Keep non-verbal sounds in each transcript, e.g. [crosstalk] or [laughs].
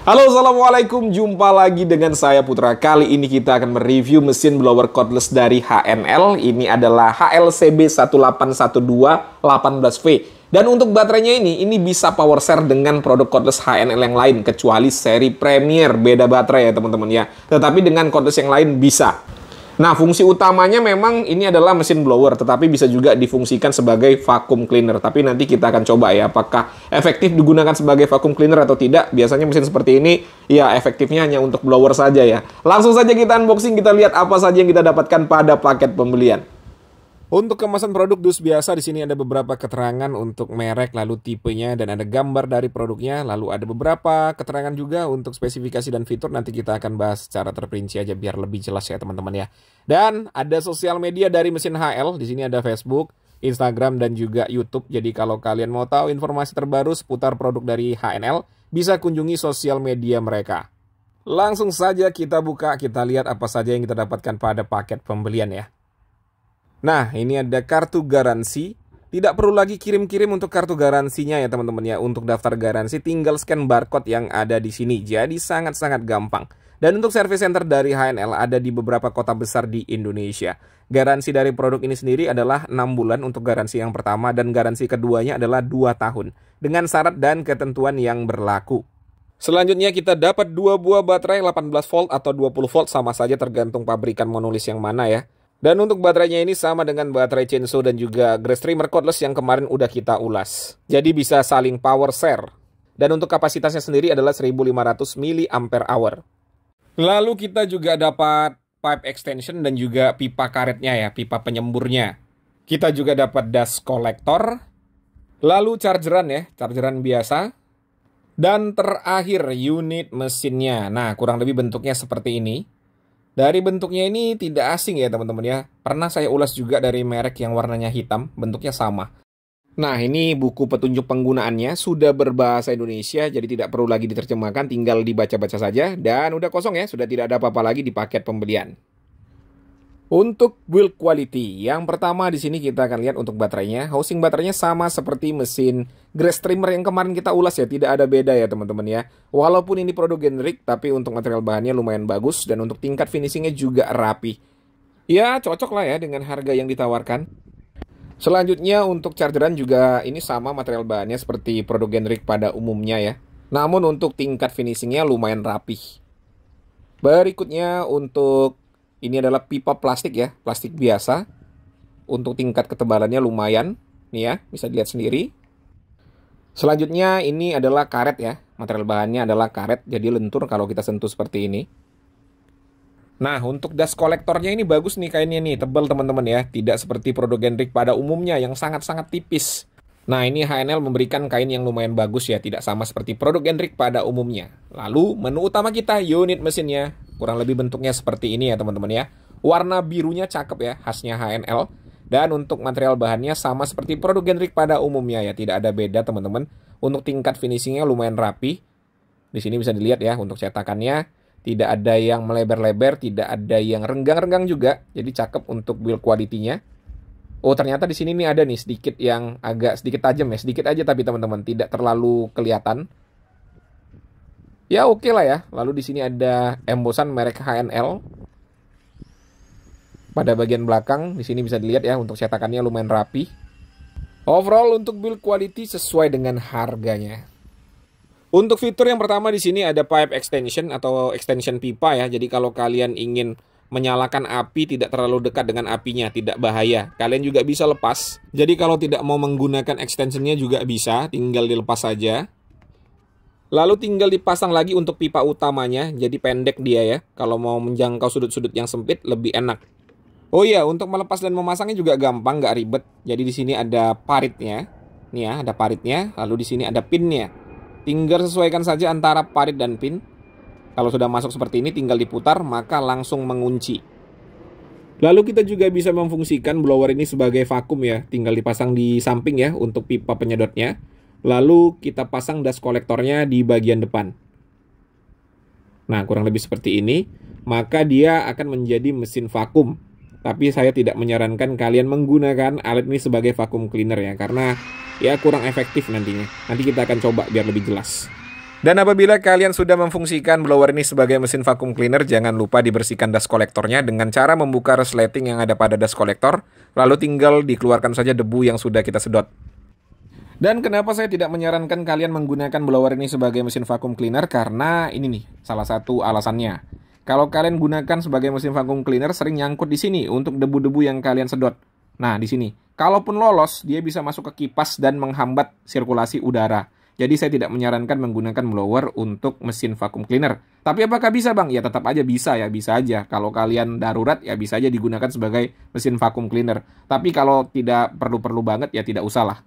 Halo, Assalamualaikum. Jumpa lagi dengan saya Putra. Kali ini kita akan mereview mesin blower cordless dari HNL. Ini adalah HLCB1812-18V. Dan untuk baterainya ini, ini bisa power share dengan produk cordless HNL yang lain, kecuali seri Premier. Beda baterai ya, teman-teman ya. Tetapi dengan cordless yang lain bisa. Nah, fungsi utamanya memang ini adalah mesin blower, tetapi bisa juga difungsikan sebagai vacuum cleaner. Tapi nanti kita akan coba ya, apakah efektif digunakan sebagai vacuum cleaner atau tidak. Biasanya mesin seperti ini, ya efektifnya hanya untuk blower saja ya. Langsung saja kita unboxing, kita lihat apa saja yang kita dapatkan pada paket pembelian. Untuk kemasan produk dus biasa di sini ada beberapa keterangan untuk merek lalu tipenya dan ada gambar dari produknya lalu ada beberapa keterangan juga untuk spesifikasi dan fitur nanti kita akan bahas secara terperinci aja biar lebih jelas ya teman-teman ya. Dan ada sosial media dari mesin HL di sini ada Facebook, Instagram dan juga YouTube. Jadi kalau kalian mau tahu informasi terbaru seputar produk dari HNL bisa kunjungi sosial media mereka. Langsung saja kita buka kita lihat apa saja yang kita dapatkan pada paket pembelian ya. Nah, ini ada kartu garansi. Tidak perlu lagi kirim-kirim untuk kartu garansinya ya teman-teman ya. Untuk daftar garansi tinggal scan barcode yang ada di sini. Jadi sangat-sangat gampang. Dan untuk service center dari HNL ada di beberapa kota besar di Indonesia. Garansi dari produk ini sendiri adalah 6 bulan untuk garansi yang pertama dan garansi keduanya adalah 2 tahun dengan syarat dan ketentuan yang berlaku. Selanjutnya kita dapat dua buah baterai 18 volt atau 20 volt sama saja tergantung pabrikan menulis yang mana ya. Dan untuk baterainya ini sama dengan baterai Chainsaw dan juga Grace Streamer Cordless yang kemarin udah kita ulas. Jadi bisa saling power share. Dan untuk kapasitasnya sendiri adalah 1500 mAh. Lalu kita juga dapat pipe extension dan juga pipa karetnya ya, pipa penyemburnya. Kita juga dapat dust collector. Lalu chargeran ya, chargeran biasa. Dan terakhir unit mesinnya. Nah, kurang lebih bentuknya seperti ini. Dari bentuknya ini tidak asing ya teman-teman ya. Pernah saya ulas juga dari merek yang warnanya hitam, bentuknya sama. Nah ini buku petunjuk penggunaannya sudah berbahasa Indonesia jadi tidak perlu lagi diterjemahkan tinggal dibaca-baca saja dan udah kosong ya sudah tidak ada apa-apa lagi di paket pembelian. Untuk build quality, yang pertama di sini kita akan lihat untuk baterainya. Housing baterainya sama seperti mesin Grass Trimmer yang kemarin kita ulas ya, tidak ada beda ya teman-teman ya. Walaupun ini produk generik, tapi untuk material bahannya lumayan bagus dan untuk tingkat finishingnya juga rapi. Ya, cocok lah ya dengan harga yang ditawarkan. Selanjutnya untuk chargeran juga ini sama material bahannya seperti produk generik pada umumnya ya. Namun untuk tingkat finishingnya lumayan rapih. Berikutnya untuk ini adalah pipa plastik ya, plastik biasa. Untuk tingkat ketebalannya lumayan, nih ya, bisa dilihat sendiri. Selanjutnya ini adalah karet ya, material bahannya adalah karet, jadi lentur kalau kita sentuh seperti ini. Nah, untuk dust kolektornya ini bagus nih kainnya nih, tebal teman-teman ya. Tidak seperti produk Hendrik pada umumnya yang sangat-sangat tipis. Nah, ini HNL memberikan kain yang lumayan bagus ya, tidak sama seperti produk Hendrik pada umumnya. Lalu, menu utama kita, unit mesinnya. Kurang lebih bentuknya seperti ini ya teman-teman ya. Warna birunya cakep ya, khasnya HNL. Dan untuk material bahannya sama seperti produk Genrik pada umumnya ya, tidak ada beda teman-teman. Untuk tingkat finishingnya lumayan rapi. Di sini bisa dilihat ya untuk cetakannya. Tidak ada yang melebar-lebar, tidak ada yang renggang-renggang juga. Jadi cakep untuk build quality-nya. Oh ternyata di sini nih ada nih sedikit yang agak sedikit tajam ya, sedikit aja tapi teman-teman tidak terlalu kelihatan Ya oke okay lah ya. Lalu di sini ada embosan merek HNL. Pada bagian belakang di sini bisa dilihat ya untuk cetakannya lumayan rapi. Overall untuk build quality sesuai dengan harganya. Untuk fitur yang pertama di sini ada pipe extension atau extension pipa ya. Jadi kalau kalian ingin menyalakan api tidak terlalu dekat dengan apinya, tidak bahaya. Kalian juga bisa lepas. Jadi kalau tidak mau menggunakan extensionnya juga bisa, tinggal dilepas saja. Lalu tinggal dipasang lagi untuk pipa utamanya, jadi pendek dia ya. Kalau mau menjangkau sudut-sudut yang sempit lebih enak. Oh iya, untuk melepas dan memasangnya juga gampang, nggak ribet. Jadi di sini ada paritnya. Nih ya, ada paritnya, lalu di sini ada pinnya. Tinggal sesuaikan saja antara parit dan pin. Kalau sudah masuk seperti ini, tinggal diputar, maka langsung mengunci. Lalu kita juga bisa memfungsikan blower ini sebagai vakum ya, tinggal dipasang di samping ya untuk pipa penyedotnya lalu kita pasang dust kolektornya di bagian depan. Nah, kurang lebih seperti ini, maka dia akan menjadi mesin vakum. Tapi saya tidak menyarankan kalian menggunakan alat ini sebagai vakum cleaner ya, karena ya kurang efektif nantinya. Nanti kita akan coba biar lebih jelas. Dan apabila kalian sudah memfungsikan blower ini sebagai mesin vakum cleaner, jangan lupa dibersihkan dust kolektornya dengan cara membuka resleting yang ada pada dust kolektor, lalu tinggal dikeluarkan saja debu yang sudah kita sedot. Dan kenapa saya tidak menyarankan kalian menggunakan blower ini sebagai mesin vakum cleaner? Karena ini nih, salah satu alasannya. Kalau kalian gunakan sebagai mesin vakum cleaner, sering nyangkut di sini untuk debu-debu yang kalian sedot. Nah, di sini. Kalaupun lolos, dia bisa masuk ke kipas dan menghambat sirkulasi udara. Jadi saya tidak menyarankan menggunakan blower untuk mesin vakum cleaner. Tapi apakah bisa bang? Ya tetap aja bisa ya, bisa aja. Kalau kalian darurat ya bisa aja digunakan sebagai mesin vakum cleaner. Tapi kalau tidak perlu-perlu banget ya tidak usah lah.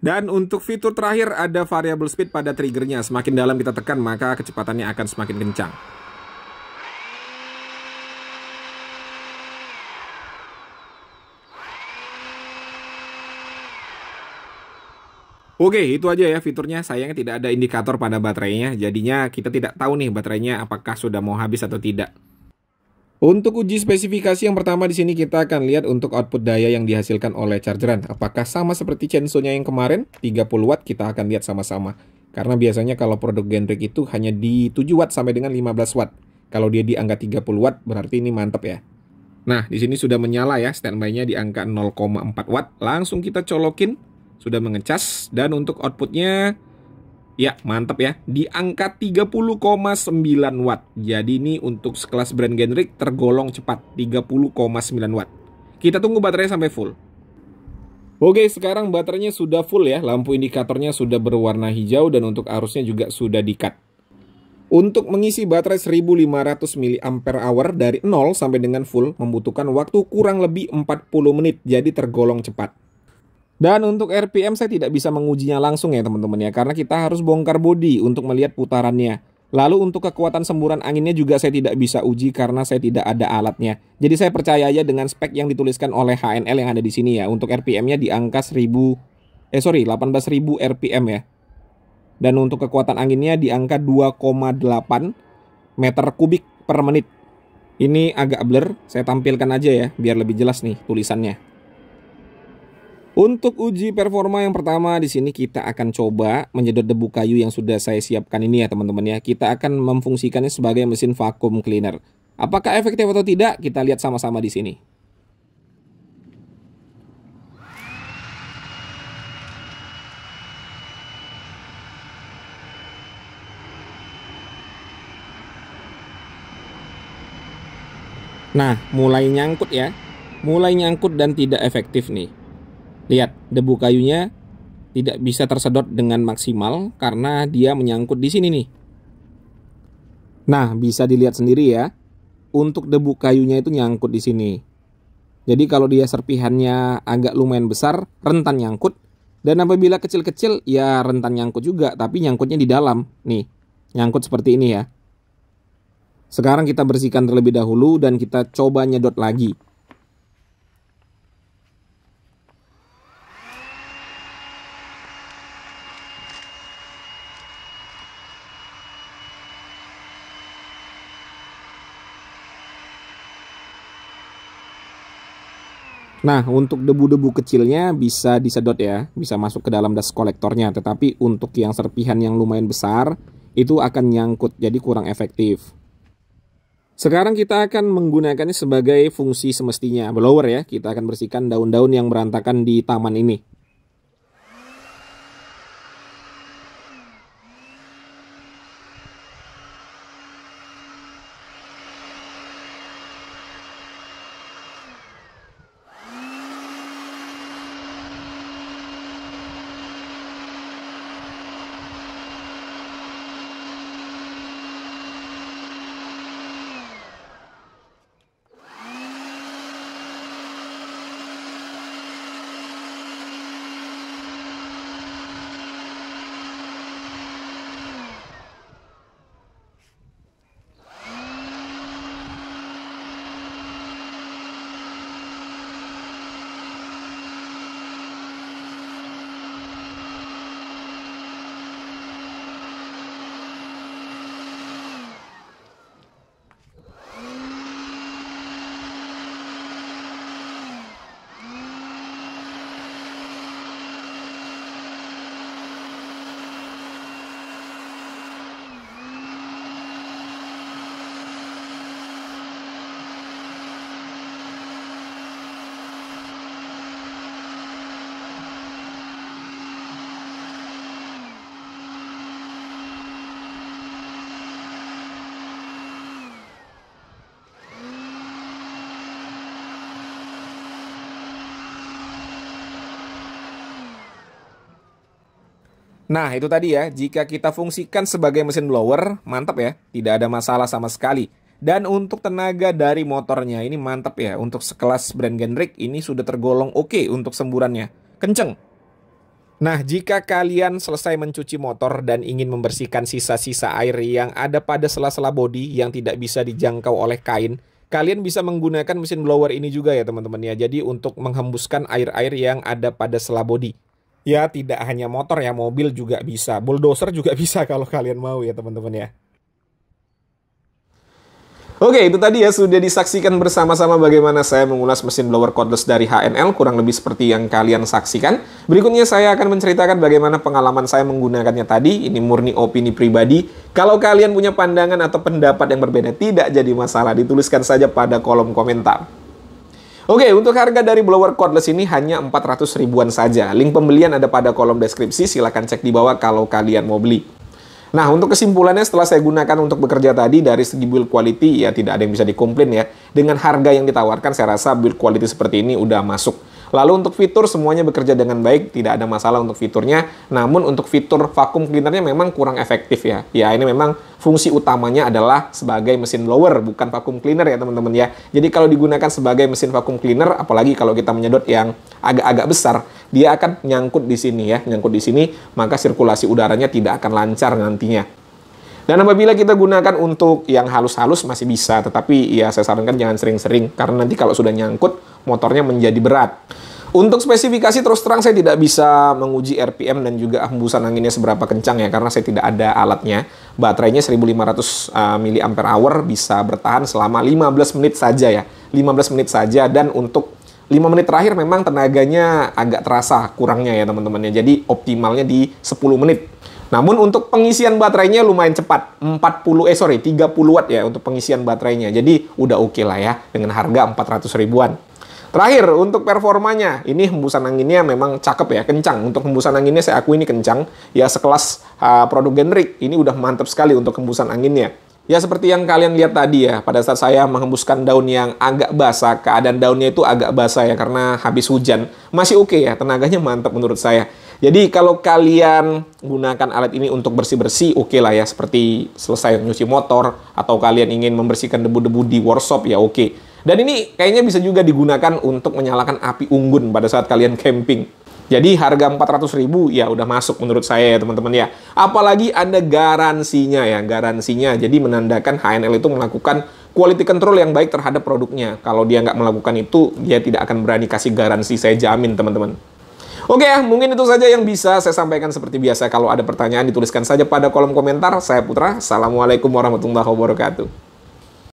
Dan untuk fitur terakhir ada variable speed pada triggernya. Semakin dalam kita tekan maka kecepatannya akan semakin kencang. Oke, itu aja ya fiturnya. Sayangnya tidak ada indikator pada baterainya, jadinya kita tidak tahu nih baterainya apakah sudah mau habis atau tidak. Untuk uji spesifikasi yang pertama di sini kita akan lihat untuk output daya yang dihasilkan oleh chargeran. Apakah sama seperti Chenso-nya yang kemarin 30 watt kita akan lihat sama-sama. Karena biasanya kalau produk Gendrick itu hanya di 7 watt sampai dengan 15 watt. Kalau dia di angka 30 watt berarti ini mantap ya. Nah, di sini sudah menyala ya standby-nya di angka 0,4 watt. Langsung kita colokin, sudah mengecas dan untuk outputnya Ya, mantap ya. Di angka 30,9 watt. Jadi ini untuk sekelas brand generic tergolong cepat, 30,9 watt. Kita tunggu baterainya sampai full. Oke, sekarang baterainya sudah full ya. Lampu indikatornya sudah berwarna hijau dan untuk arusnya juga sudah di-cut. Untuk mengisi baterai 1500 mAh dari 0 sampai dengan full membutuhkan waktu kurang lebih 40 menit, jadi tergolong cepat. Dan untuk RPM saya tidak bisa mengujinya langsung ya teman-teman ya karena kita harus bongkar bodi untuk melihat putarannya. Lalu untuk kekuatan semburan anginnya juga saya tidak bisa uji karena saya tidak ada alatnya. Jadi saya percaya aja dengan spek yang dituliskan oleh HNL yang ada di sini ya. Untuk RPM-nya di angka 1000 eh sorry 18.000 RPM ya. Dan untuk kekuatan anginnya di angka 2,8 meter kubik per menit. Ini agak blur, saya tampilkan aja ya biar lebih jelas nih tulisannya. Untuk uji performa yang pertama di sini kita akan coba menyedot debu kayu yang sudah saya siapkan ini ya teman-teman ya. Kita akan memfungsikannya sebagai mesin vakum cleaner. Apakah efektif atau tidak? Kita lihat sama-sama di sini. Nah, mulai nyangkut ya. Mulai nyangkut dan tidak efektif nih. Lihat, debu kayunya tidak bisa tersedot dengan maksimal karena dia menyangkut di sini nih. Nah, bisa dilihat sendiri ya. Untuk debu kayunya itu nyangkut di sini. Jadi kalau dia serpihannya agak lumayan besar, rentan nyangkut. Dan apabila kecil-kecil, ya rentan nyangkut juga, tapi nyangkutnya di dalam. Nih, nyangkut seperti ini ya. Sekarang kita bersihkan terlebih dahulu dan kita coba nyedot lagi. Nah, untuk debu-debu kecilnya bisa disedot ya, bisa masuk ke dalam dust kolektornya. Tetapi untuk yang serpihan yang lumayan besar, itu akan nyangkut, jadi kurang efektif. Sekarang kita akan menggunakannya sebagai fungsi semestinya, blower ya. Kita akan bersihkan daun-daun yang berantakan di taman ini. Nah, itu tadi ya, jika kita fungsikan sebagai mesin blower, mantap ya, tidak ada masalah sama sekali. Dan untuk tenaga dari motornya, ini mantap ya, untuk sekelas brand Gendrick, ini sudah tergolong oke okay untuk semburannya, kenceng. Nah, jika kalian selesai mencuci motor dan ingin membersihkan sisa-sisa air yang ada pada sela-sela bodi yang tidak bisa dijangkau oleh kain, kalian bisa menggunakan mesin blower ini juga ya teman-teman ya. Jadi untuk menghembuskan air-air yang ada pada sela bodi ya tidak hanya motor ya mobil juga bisa bulldozer juga [laughs] bisa kalau kalian mau ya teman-teman ya Oke, itu tadi ya sudah disaksikan bersama-sama bagaimana saya mengulas mesin blower cordless dari HNL, kurang lebih seperti yang kalian saksikan. Berikutnya saya akan menceritakan bagaimana pengalaman saya menggunakannya tadi, ini murni opini pribadi. Kalau kalian punya pandangan atau pendapat yang berbeda, tidak jadi masalah, dituliskan saja pada kolom komentar. Oke, okay, untuk harga dari blower cordless ini hanya 400 ribuan saja. Link pembelian ada pada kolom deskripsi, silahkan cek di bawah kalau kalian mau beli. Nah, untuk kesimpulannya setelah saya gunakan untuk bekerja tadi dari segi build quality ya tidak ada yang bisa dikomplain ya. Dengan harga yang ditawarkan saya rasa build quality seperti ini udah masuk Lalu untuk fitur semuanya bekerja dengan baik, tidak ada masalah untuk fiturnya. Namun untuk fitur vakum cleanernya memang kurang efektif ya. Ya ini memang fungsi utamanya adalah sebagai mesin blower, bukan vakum cleaner ya teman-teman ya. Jadi kalau digunakan sebagai mesin vakum cleaner, apalagi kalau kita menyedot yang agak-agak besar, dia akan nyangkut di sini ya, nyangkut di sini, maka sirkulasi udaranya tidak akan lancar nantinya. Dan apabila kita gunakan untuk yang halus-halus masih bisa, tetapi ya saya sarankan jangan sering-sering karena nanti kalau sudah nyangkut motornya menjadi berat. Untuk spesifikasi terus terang saya tidak bisa menguji RPM dan juga hembusan anginnya seberapa kencang ya karena saya tidak ada alatnya. Baterainya 1500 eh, mAh bisa bertahan selama 15 menit saja ya. 15 menit saja dan untuk 5 menit terakhir memang tenaganya agak terasa kurangnya ya teman-temannya. Jadi optimalnya di 10 menit. Namun untuk pengisian baterainya lumayan cepat. 40 eh sorry 30 watt ya untuk pengisian baterainya. Jadi udah oke okay lah ya dengan harga 400 ribuan. Terakhir, untuk performanya, ini hembusan anginnya memang cakep ya, kencang. Untuk hembusan anginnya saya akui ini kencang, ya sekelas uh, produk generik, ini udah mantap sekali untuk hembusan anginnya. Ya seperti yang kalian lihat tadi ya, pada saat saya menghembuskan daun yang agak basah, keadaan daunnya itu agak basah ya karena habis hujan. Masih oke okay ya, tenaganya mantap menurut saya. Jadi kalau kalian gunakan alat ini untuk bersih-bersih, oke okay lah ya. Seperti selesai nyuci motor, atau kalian ingin membersihkan debu-debu di workshop, ya oke. Okay. Dan ini kayaknya bisa juga digunakan untuk menyalakan api unggun pada saat kalian camping. Jadi harga 400 ribu ya udah masuk menurut saya ya teman-teman ya. Apalagi ada garansinya ya, garansinya. Jadi menandakan HNL itu melakukan quality control yang baik terhadap produknya. Kalau dia nggak melakukan itu, dia tidak akan berani kasih garansi, saya jamin teman-teman. Oke ya, mungkin itu saja yang bisa saya sampaikan seperti biasa. Kalau ada pertanyaan dituliskan saja pada kolom komentar. Saya Putra, Assalamualaikum warahmatullahi wabarakatuh.